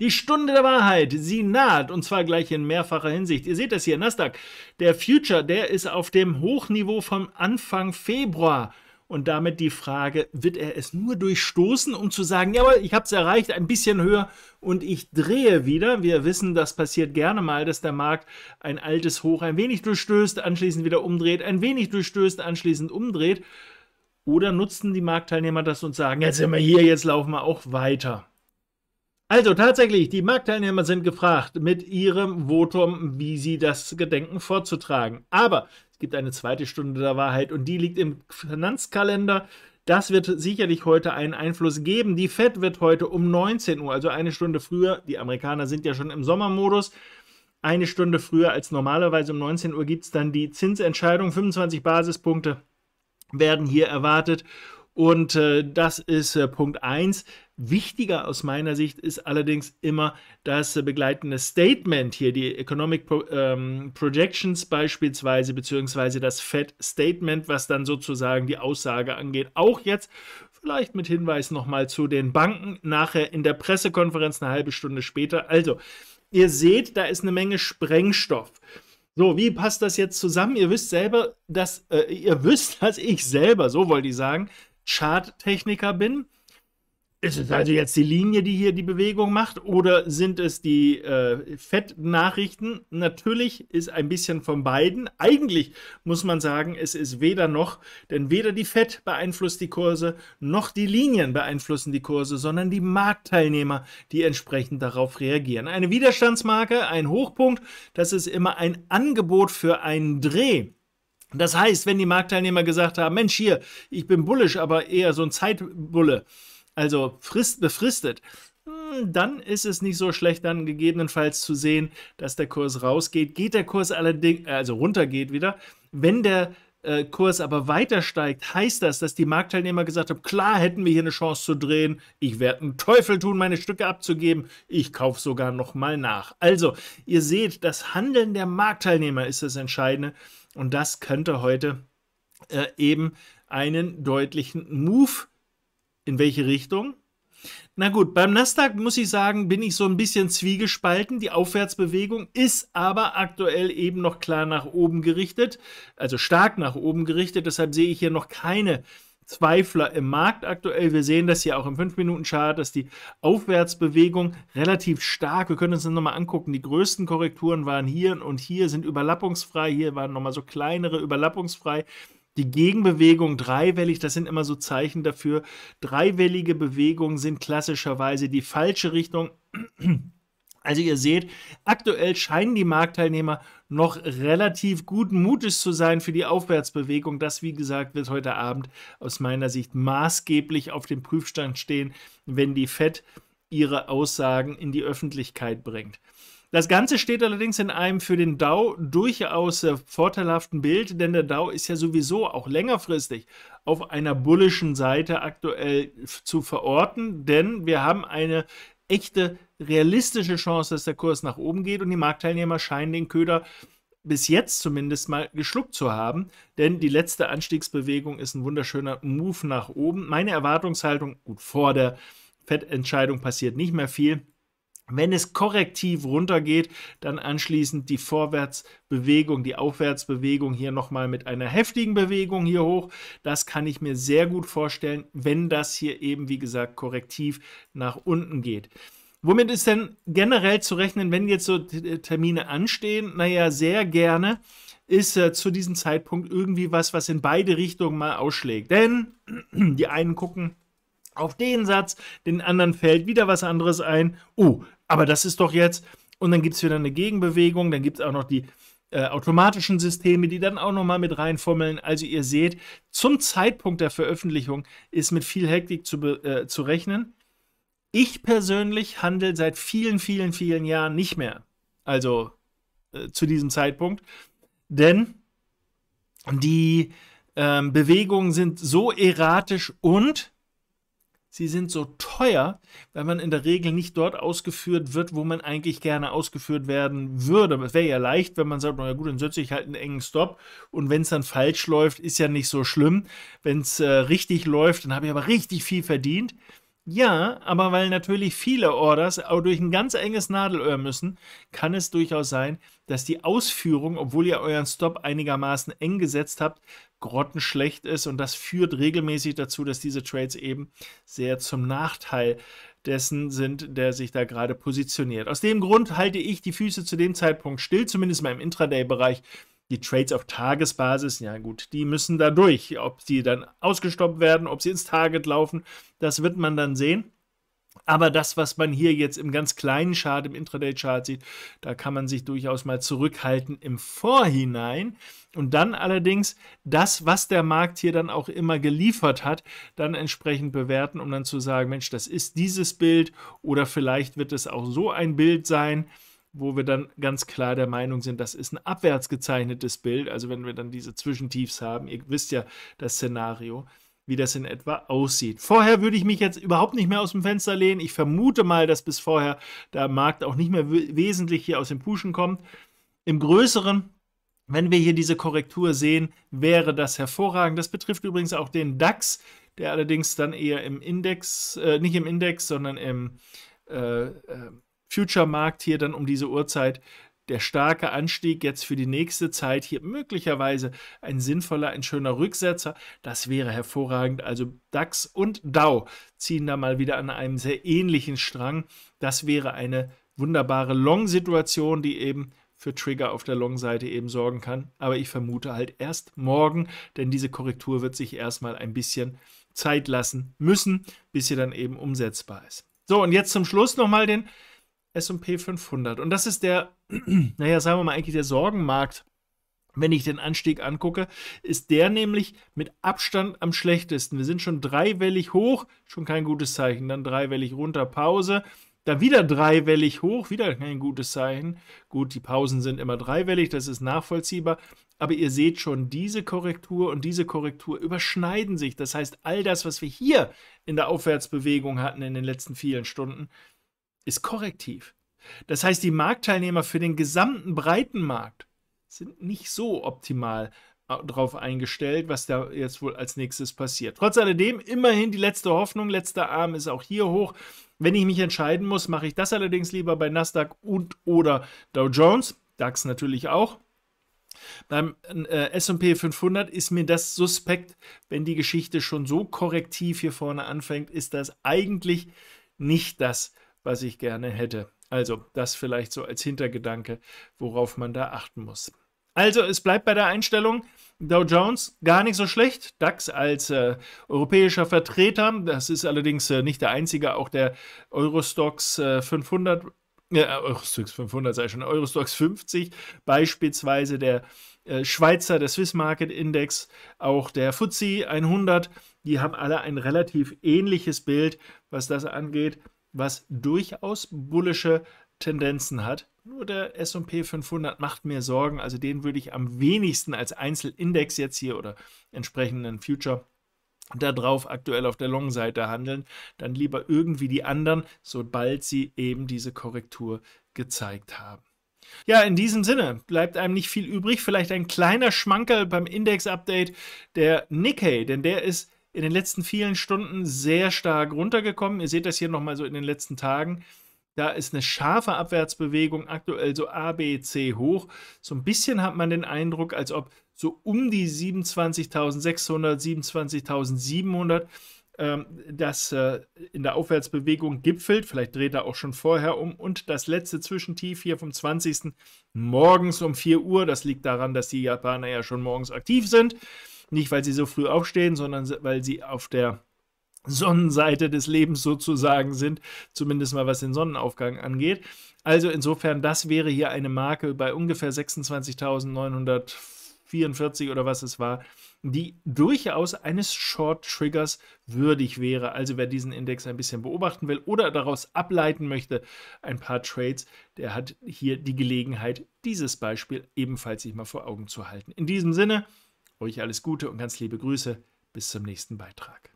Die Stunde der Wahrheit, sie naht und zwar gleich in mehrfacher Hinsicht. Ihr seht das hier, Nasdaq, der Future, der ist auf dem Hochniveau vom Anfang Februar. Und damit die Frage, wird er es nur durchstoßen, um zu sagen, jawohl, ich habe es erreicht, ein bisschen höher und ich drehe wieder. Wir wissen, das passiert gerne mal, dass der Markt ein altes Hoch ein wenig durchstößt, anschließend wieder umdreht, ein wenig durchstößt, anschließend umdreht. Oder nutzen die Marktteilnehmer das und sagen, jetzt sind wir hier, jetzt laufen wir auch weiter. Also tatsächlich, die Marktteilnehmer sind gefragt, mit ihrem Votum, wie sie das Gedenken vorzutragen. Aber es gibt eine zweite Stunde der Wahrheit und die liegt im Finanzkalender. Das wird sicherlich heute einen Einfluss geben. Die Fed wird heute um 19 Uhr, also eine Stunde früher, die Amerikaner sind ja schon im Sommermodus, eine Stunde früher als normalerweise um 19 Uhr gibt es dann die Zinsentscheidung. 25 Basispunkte werden hier erwartet. Und äh, das ist äh, Punkt 1. Wichtiger aus meiner Sicht ist allerdings immer das begleitende Statement hier, die Economic Pro, ähm, Projections beispielsweise, beziehungsweise das Fed Statement, was dann sozusagen die Aussage angeht. Auch jetzt vielleicht mit Hinweis nochmal zu den Banken, nachher in der Pressekonferenz eine halbe Stunde später. Also, ihr seht, da ist eine Menge Sprengstoff. So, wie passt das jetzt zusammen? Ihr wisst selber, dass äh, ihr wisst, dass ich selber, so wollte ich sagen, Charttechniker bin. Ist es also jetzt die Linie, die hier die Bewegung macht, oder sind es die äh, Fettnachrichten? Natürlich ist ein bisschen von beiden. Eigentlich muss man sagen, es ist weder noch, denn weder die Fett beeinflusst die Kurse, noch die Linien beeinflussen die Kurse, sondern die Marktteilnehmer, die entsprechend darauf reagieren. Eine Widerstandsmarke, ein Hochpunkt, das ist immer ein Angebot für einen Dreh. Das heißt, wenn die Marktteilnehmer gesagt haben, Mensch hier, ich bin bullisch, aber eher so ein Zeitbulle, also frist, befristet, hm, dann ist es nicht so schlecht, dann gegebenenfalls zu sehen, dass der Kurs rausgeht. Geht der Kurs allerdings, äh, also runtergeht wieder, wenn der äh, Kurs aber weiter steigt, heißt das, dass die Marktteilnehmer gesagt haben, klar hätten wir hier eine Chance zu drehen, ich werde einen Teufel tun, meine Stücke abzugeben, ich kaufe sogar nochmal nach. Also, ihr seht, das Handeln der Marktteilnehmer ist das Entscheidende und das könnte heute äh, eben einen deutlichen Move in welche Richtung? Na gut, beim Nasdaq muss ich sagen, bin ich so ein bisschen zwiegespalten. Die Aufwärtsbewegung ist aber aktuell eben noch klar nach oben gerichtet, also stark nach oben gerichtet. Deshalb sehe ich hier noch keine Zweifler im Markt aktuell. Wir sehen das hier auch im 5-Minuten-Chart, dass die Aufwärtsbewegung relativ stark, wir können uns das nochmal angucken, die größten Korrekturen waren hier und hier, sind überlappungsfrei, hier waren nochmal so kleinere überlappungsfrei. Die Gegenbewegung dreiwellig, das sind immer so Zeichen dafür. Dreiwellige Bewegungen sind klassischerweise die falsche Richtung. Also ihr seht, aktuell scheinen die Marktteilnehmer noch relativ guten Mutes zu sein für die Aufwärtsbewegung. Das, wie gesagt, wird heute Abend aus meiner Sicht maßgeblich auf dem Prüfstand stehen, wenn die Fed ihre Aussagen in die Öffentlichkeit bringt. Das Ganze steht allerdings in einem für den DAO durchaus äh, vorteilhaften Bild, denn der DAO ist ja sowieso auch längerfristig auf einer bullischen Seite aktuell zu verorten, denn wir haben eine echte realistische Chance, dass der Kurs nach oben geht und die Marktteilnehmer scheinen den Köder bis jetzt zumindest mal geschluckt zu haben, denn die letzte Anstiegsbewegung ist ein wunderschöner Move nach oben. Meine Erwartungshaltung, gut, vor der Fettentscheidung passiert nicht mehr viel, wenn es korrektiv runtergeht, dann anschließend die Vorwärtsbewegung, die Aufwärtsbewegung hier nochmal mit einer heftigen Bewegung hier hoch. Das kann ich mir sehr gut vorstellen, wenn das hier eben, wie gesagt, korrektiv nach unten geht. Womit ist denn generell zu rechnen, wenn jetzt so äh, Termine anstehen? Naja, sehr gerne ist äh, zu diesem Zeitpunkt irgendwie was, was in beide Richtungen mal ausschlägt. Denn die einen gucken, auf den Satz, den anderen fällt wieder was anderes ein. Oh, aber das ist doch jetzt. Und dann gibt es wieder eine Gegenbewegung, dann gibt es auch noch die äh, automatischen Systeme, die dann auch nochmal mit reinfummeln. Also ihr seht, zum Zeitpunkt der Veröffentlichung ist mit viel Hektik zu, äh, zu rechnen. Ich persönlich handle seit vielen, vielen, vielen Jahren nicht mehr. Also äh, zu diesem Zeitpunkt. Denn die ähm, Bewegungen sind so erratisch und Sie sind so teuer, weil man in der Regel nicht dort ausgeführt wird, wo man eigentlich gerne ausgeführt werden würde. Es wäre ja leicht, wenn man sagt, na gut, dann setze ich halt einen engen Stop und wenn es dann falsch läuft, ist ja nicht so schlimm. Wenn es äh, richtig läuft, dann habe ich aber richtig viel verdient. Ja, aber weil natürlich viele Orders auch durch ein ganz enges Nadelöhr müssen, kann es durchaus sein, dass die Ausführung, obwohl ihr euren Stop einigermaßen eng gesetzt habt, grottenschlecht ist und das führt regelmäßig dazu, dass diese Trades eben sehr zum Nachteil dessen sind, der sich da gerade positioniert. Aus dem Grund halte ich die Füße zu dem Zeitpunkt still, zumindest mal im Intraday-Bereich. Die Trades auf Tagesbasis, ja gut, die müssen da durch. Ob sie dann ausgestoppt werden, ob sie ins Target laufen, das wird man dann sehen. Aber das, was man hier jetzt im ganz kleinen Chart, im Intraday-Chart sieht, da kann man sich durchaus mal zurückhalten im Vorhinein. Und dann allerdings das, was der Markt hier dann auch immer geliefert hat, dann entsprechend bewerten, um dann zu sagen, Mensch, das ist dieses Bild oder vielleicht wird es auch so ein Bild sein wo wir dann ganz klar der Meinung sind, das ist ein abwärts gezeichnetes Bild. Also wenn wir dann diese Zwischentiefs haben, ihr wisst ja das Szenario, wie das in etwa aussieht. Vorher würde ich mich jetzt überhaupt nicht mehr aus dem Fenster lehnen. Ich vermute mal, dass bis vorher der Markt auch nicht mehr wesentlich hier aus dem Puschen kommt. Im Größeren wenn wir hier diese Korrektur sehen, wäre das hervorragend. Das betrifft übrigens auch den DAX, der allerdings dann eher im Index, äh, nicht im Index, sondern im äh, äh, Future-Markt hier dann um diese Uhrzeit der starke Anstieg jetzt für die nächste Zeit hier möglicherweise ein sinnvoller, ein schöner Rücksetzer. Das wäre hervorragend. Also DAX und DAO ziehen da mal wieder an einem sehr ähnlichen Strang. Das wäre eine wunderbare Long-Situation, die eben für Trigger auf der Long-Seite eben sorgen kann. Aber ich vermute halt erst morgen, denn diese Korrektur wird sich erstmal ein bisschen Zeit lassen müssen, bis sie dann eben umsetzbar ist. So, und jetzt zum Schluss nochmal den S&P 500. Und das ist der, naja, sagen wir mal eigentlich der Sorgenmarkt. Wenn ich den Anstieg angucke, ist der nämlich mit Abstand am schlechtesten. Wir sind schon dreiwellig hoch, schon kein gutes Zeichen. Dann dreiwellig runter, Pause. Dann wieder dreiwellig hoch, wieder kein gutes Zeichen. Gut, die Pausen sind immer dreiwellig, das ist nachvollziehbar. Aber ihr seht schon, diese Korrektur und diese Korrektur überschneiden sich. Das heißt, all das, was wir hier in der Aufwärtsbewegung hatten in den letzten vielen Stunden, ist korrektiv. Das heißt, die Marktteilnehmer für den gesamten Breitenmarkt sind nicht so optimal äh, darauf eingestellt, was da jetzt wohl als nächstes passiert. Trotz alledem, immerhin die letzte Hoffnung, letzter Arm ist auch hier hoch. Wenn ich mich entscheiden muss, mache ich das allerdings lieber bei Nasdaq und oder Dow Jones, DAX natürlich auch. Beim äh, SP 500 ist mir das suspekt, wenn die Geschichte schon so korrektiv hier vorne anfängt, ist das eigentlich nicht das, was ich gerne hätte. Also das vielleicht so als Hintergedanke, worauf man da achten muss. Also es bleibt bei der Einstellung. Dow Jones gar nicht so schlecht. DAX als äh, europäischer Vertreter. Das ist allerdings äh, nicht der einzige. Auch der Eurostox äh, 500 äh, Eurostox 500 sei schon, Eurostox 50, beispielsweise der äh, Schweizer, der Swiss Market Index, auch der FTSE 100, die haben alle ein relativ ähnliches Bild, was das angeht was durchaus bullische Tendenzen hat. Nur der S&P 500 macht mir Sorgen, also den würde ich am wenigsten als Einzelindex jetzt hier oder entsprechenden Future da drauf aktuell auf der Long-Seite handeln, dann lieber irgendwie die anderen, sobald sie eben diese Korrektur gezeigt haben. Ja, in diesem Sinne bleibt einem nicht viel übrig. Vielleicht ein kleiner Schmankerl beim Index-Update der Nikkei, denn der ist in den letzten vielen Stunden sehr stark runtergekommen. Ihr seht das hier nochmal so in den letzten Tagen. Da ist eine scharfe Abwärtsbewegung, aktuell so A, B, C hoch. So ein bisschen hat man den Eindruck, als ob so um die 27.600, 27.700 ähm, das äh, in der Aufwärtsbewegung gipfelt. Vielleicht dreht er auch schon vorher um. Und das letzte Zwischentief hier vom 20. morgens um 4 Uhr. Das liegt daran, dass die Japaner ja schon morgens aktiv sind. Nicht, weil sie so früh aufstehen, sondern weil sie auf der Sonnenseite des Lebens sozusagen sind, zumindest mal was den Sonnenaufgang angeht. Also insofern, das wäre hier eine Marke bei ungefähr 26.944 oder was es war, die durchaus eines Short Triggers würdig wäre. Also wer diesen Index ein bisschen beobachten will oder daraus ableiten möchte, ein paar Trades, der hat hier die Gelegenheit, dieses Beispiel ebenfalls sich mal vor Augen zu halten. In diesem Sinne, euch alles Gute und ganz liebe Grüße. Bis zum nächsten Beitrag.